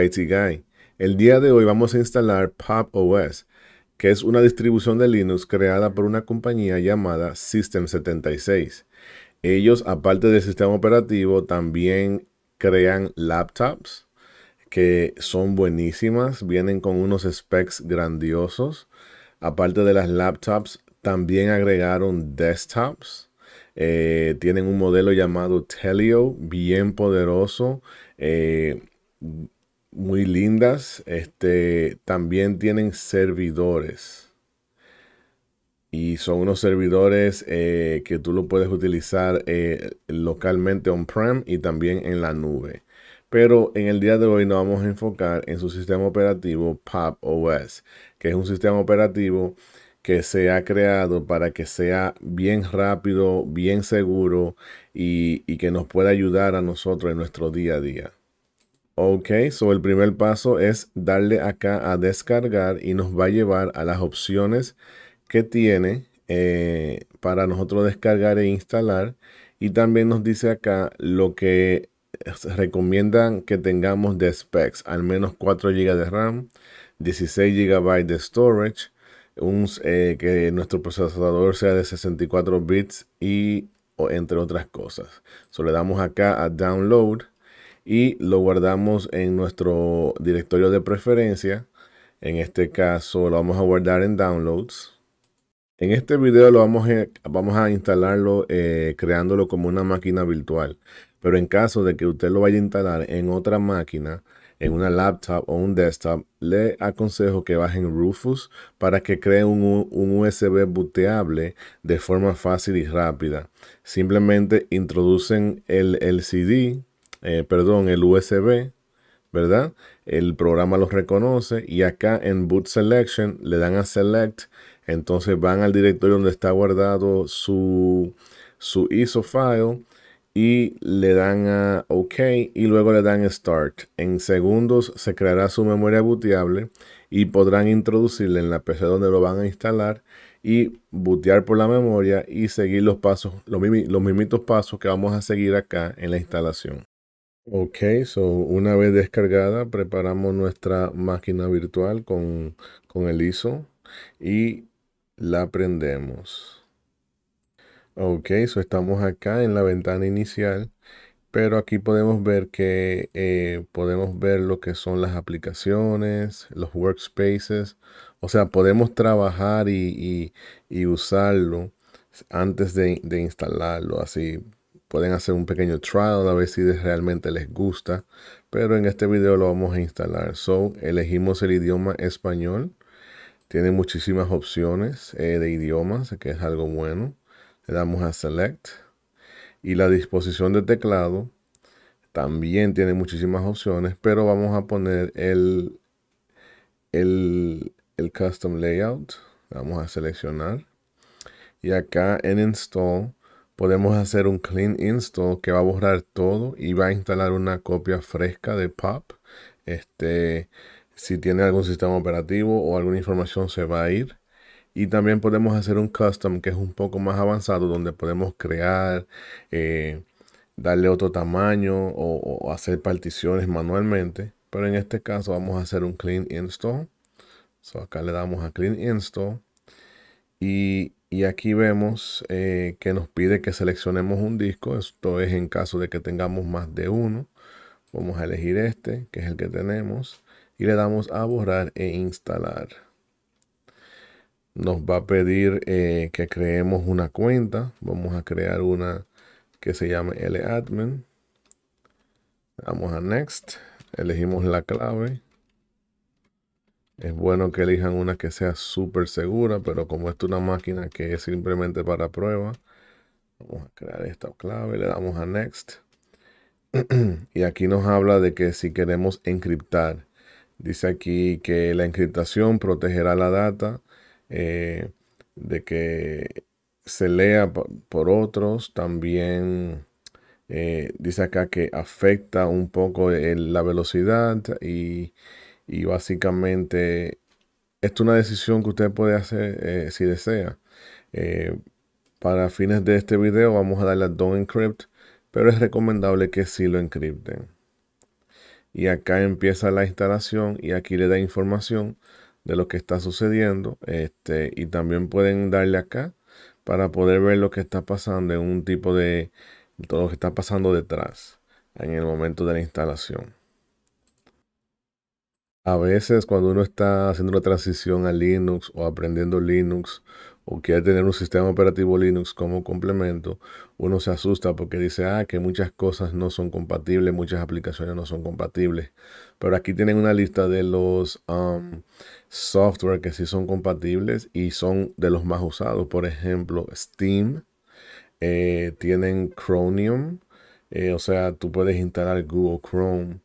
IT Guy. El día de hoy vamos a instalar Pop OS, que es una distribución de Linux creada por una compañía llamada System76. Ellos, aparte del sistema operativo, también crean laptops que son buenísimas, vienen con unos specs grandiosos. Aparte de las laptops, también agregaron desktops. Eh, tienen un modelo llamado Telio, bien poderoso. Eh, muy lindas. Este, también tienen servidores. Y son unos servidores eh, que tú lo puedes utilizar eh, localmente on-prem y también en la nube. Pero en el día de hoy nos vamos a enfocar en su sistema operativo Pop OS, que es un sistema operativo que se ha creado para que sea bien rápido, bien seguro y que nos pueda ayudar a nosotros en nuestro día a día. Ok, so el primer paso es darle acá a descargar y nos va a llevar a las opciones que tiene eh, para nosotros descargar e instalar. Y también nos dice acá lo que recomiendan que tengamos de specs, al menos 4 GB de RAM, 16 GB de storage, eh, que nuestro procesador sea de 64 bits y entre otras cosas. So, le damos acá a download y lo guardamos en nuestro directorio de preferencia. En este caso lo vamos a guardar en Downloads. En este video lo vamos a, vamos a instalarlo eh, creándolo como una máquina virtual. Pero en caso de que usted lo vaya a instalar en otra máquina, en una laptop o un desktop, le aconsejo que bajen Rufus para que cree un, USB booteable de forma fácil y rápida. Simplemente introducen el, el CD eh, perdón, el USB, ¿verdad? El programa los reconoce y acá en Boot Selection le dan a Select, entonces van al directorio donde está guardado su, ISO file y le dan a OK y luego le dan Start. En segundos se creará su memoria booteable y podrán introducirle en la PC donde lo van a instalar y bootear por la memoria y seguir los pasos, los, los mismitos pasos que vamos a seguir acá en la instalación. Ok, so una vez descargada, preparamos nuestra máquina virtual con, el ISO y la prendemos. Ok, so estamos acá en la ventana inicial, pero aquí podemos ver que eh, podemos ver lo que son las aplicaciones, los workspaces, o sea, podemos trabajar y, usarlo antes de instalarlo, así Pueden hacer un pequeño trial a ver si realmente les gusta, pero en este video lo vamos a instalar. So, elegimos el idioma español. Tiene muchísimas opciones eh, de idiomas, que es algo bueno. Le damos a Select. Y la disposición de teclado también tiene muchísimas opciones, pero vamos a poner el, el, el Custom Layout. Vamos a seleccionar. Y acá en Install podemos hacer un clean install que va a borrar todo y va a instalar una copia fresca de POP. Este, si tiene algún sistema operativo o alguna información se va a ir. Y también podemos hacer un custom que es un poco más avanzado donde podemos crear, eh, darle otro tamaño o, hacer particiones manualmente. Pero en este caso vamos a hacer un clean install. acá le damos a clean install. Y y aquí vemos eh, que nos pide que seleccionemos un disco. Esto es en caso de que tengamos más de uno. Vamos a elegir este, que es el que tenemos. Y le damos a borrar e instalar. Nos va a pedir eh, que creemos una cuenta. Vamos a crear una que se llame ladmin. Vamos a next. Elegimos la clave. Es bueno que elijan una que sea súper segura, pero como es una máquina que es simplemente para prueba, vamos a crear esta clave, le damos a Next. y aquí nos habla de que si queremos encriptar, dice aquí que la encriptación protegerá la data eh, de que se lea por otros, también... Eh, dice acá que afecta un poco la velocidad y y básicamente, esto es una decisión que usted puede hacer eh, si desea. Eh, para fines de este video vamos a darle a Don't Encrypt, pero es recomendable que sí lo encripten. Y acá empieza la instalación y aquí le da información de lo que está sucediendo. Este, y también pueden darle acá para poder ver lo que está pasando en un tipo de todo lo que está pasando detrás en el momento de la instalación. A veces cuando uno está haciendo la transición a Linux o aprendiendo Linux o quiere tener un sistema operativo Linux como complemento, uno se asusta porque dice, ah, que muchas cosas no son compatibles, muchas aplicaciones no son compatibles. Pero aquí tienen una lista de los um, software que sí son compatibles y son de los más usados. Por ejemplo, Steam, eh, tienen Chromium, eh, o sea, tú puedes instalar Google Chrome.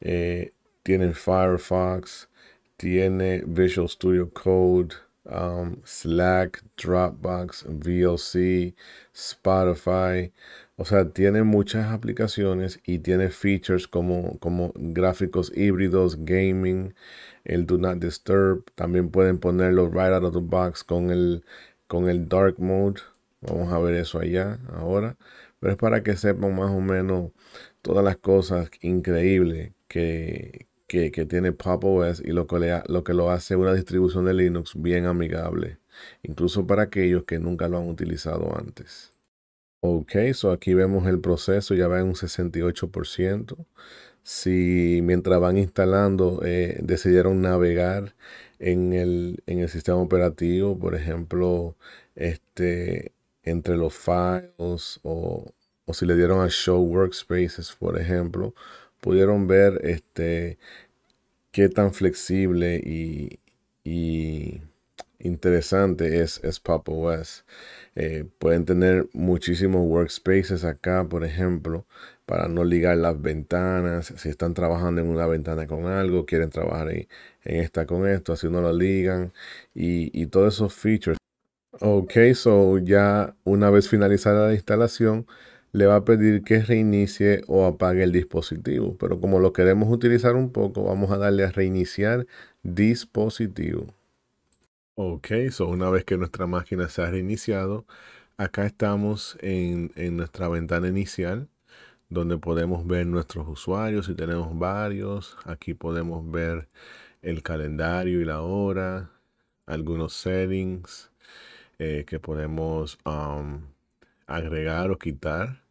Eh, tiene Firefox, tiene Visual Studio Code, um, Slack, Dropbox, VLC, Spotify. O sea, tiene muchas aplicaciones y tiene features como, como gráficos híbridos, gaming, el Do Not Disturb. También pueden ponerlo right out of the box con el, con el Dark Mode. Vamos a ver eso allá ahora. Pero es para que sepan más o menos todas las cosas increíbles que, que, tiene Pop! OS y lo que, lo hace una distribución de Linux bien amigable, incluso para aquellos que nunca lo han utilizado antes. Ok, so aquí vemos el proceso, ya va en un 68%. Si mientras van instalando eh, decidieron navegar en el, en el, sistema operativo, por ejemplo, este, entre los files o, o si le dieron a Show Workspaces, por ejemplo, pudieron ver este, qué tan flexible y, interesante es, es Pop OS. Eh, pueden tener muchísimos workspaces acá, por ejemplo, para no ligar las ventanas. Si están trabajando en una ventana con algo, quieren trabajar en, esta con esto, así no lo ligan. Y, y todos esos features. Ok, so ya una vez finalizada la instalación, le va a pedir que reinicie o apague el dispositivo. Pero como lo queremos utilizar un poco, vamos a darle a reiniciar dispositivo. Ok, so una vez que nuestra máquina se ha reiniciado, acá estamos en, nuestra ventana inicial donde podemos ver nuestros usuarios, si tenemos varios, aquí podemos ver el calendario y la hora, algunos settings eh, que podemos um, agregar o quitar,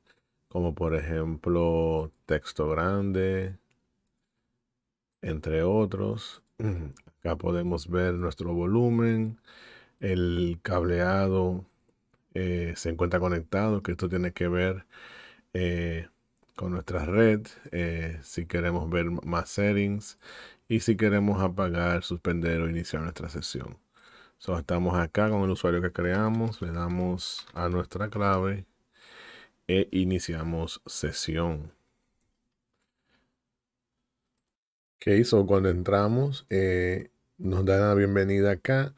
como por ejemplo texto grande, entre otros. Acá podemos ver nuestro volumen, el cableado eh, se encuentra conectado, que esto tiene que ver eh, con nuestra red, eh, si queremos ver más settings y si queremos apagar, suspender o iniciar nuestra sesión estamos acá con el usuario que creamos, le damos a nuestra clave e iniciamos sesión. ¿Qué so cuando entramos eh, nos da la bienvenida acá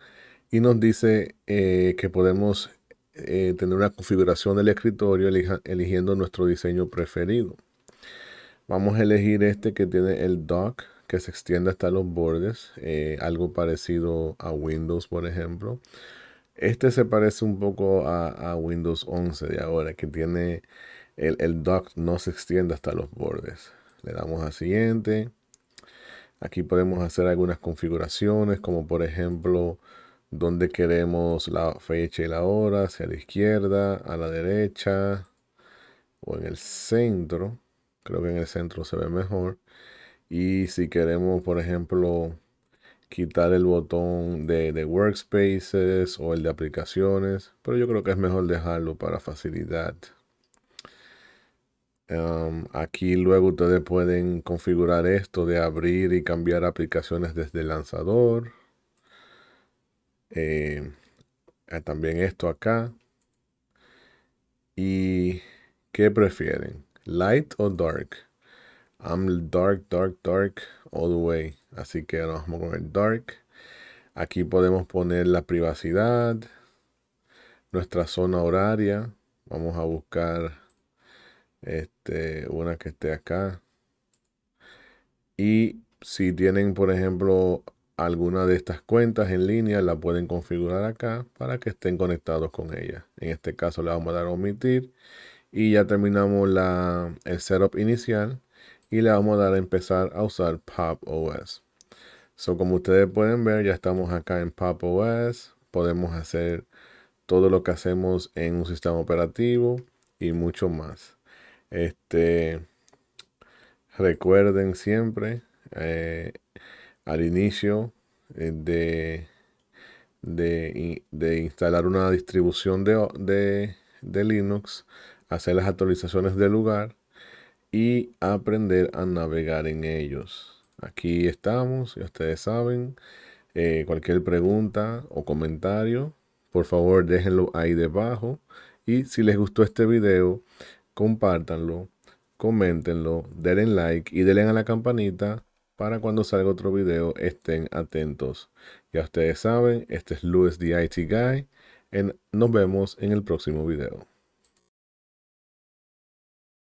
y nos dice eh, que podemos eh, tener una configuración del escritorio eligiendo nuestro diseño preferido. Vamos a elegir este que tiene el dock que se extiende hasta los bordes, eh, algo parecido a Windows, por ejemplo. Este se parece un poco a, Windows 11 de ahora, que tiene el, el, dock no se extiende hasta los bordes. Le damos a siguiente. Aquí podemos hacer algunas configuraciones, como por ejemplo, donde queremos la fecha y la hora, hacia la izquierda, a la derecha o en el centro. Creo que en el centro se ve mejor. Y si queremos, por ejemplo, quitar el botón de, workspaces o el de aplicaciones, pero yo creo que es mejor dejarlo para facilidad. aquí luego ustedes pueden configurar esto de abrir y cambiar aplicaciones desde el lanzador. Eh, ah, también esto acá. ¿Y qué prefieren? ¿Light o dark? I'm dark, dark, dark all the way. Así que ahora vamos con el dark. Aquí podemos poner la privacidad, nuestra zona horaria. Vamos a buscar este, una que esté acá. Y si tienen, por ejemplo, alguna de estas cuentas en línea, la pueden configurar acá para que estén conectados con ella. En este caso le vamos a dar omitir. Y ya terminamos el setup inicial y le vamos a dar a empezar a usar Pop OS. So, como ustedes pueden ver, ya estamos acá en Pop OS. Podemos hacer todo lo que hacemos en un sistema operativo y mucho más. Este, recuerden siempre eh, al inicio eh, de, de, instalar una distribución de, de Linux, hacer las actualizaciones del lugar y aprender a navegar en ellos. Aquí estamos, ya ustedes saben. Eh, cualquier pregunta o comentario, por favor déjenlo ahí debajo. Y si les gustó este video, compártanlo, coméntenlo, denle like y denle a la campanita para cuando salga otro video estén atentos. Ya ustedes saben, este es Luis the IT Guy. nos vemos en el próximo video.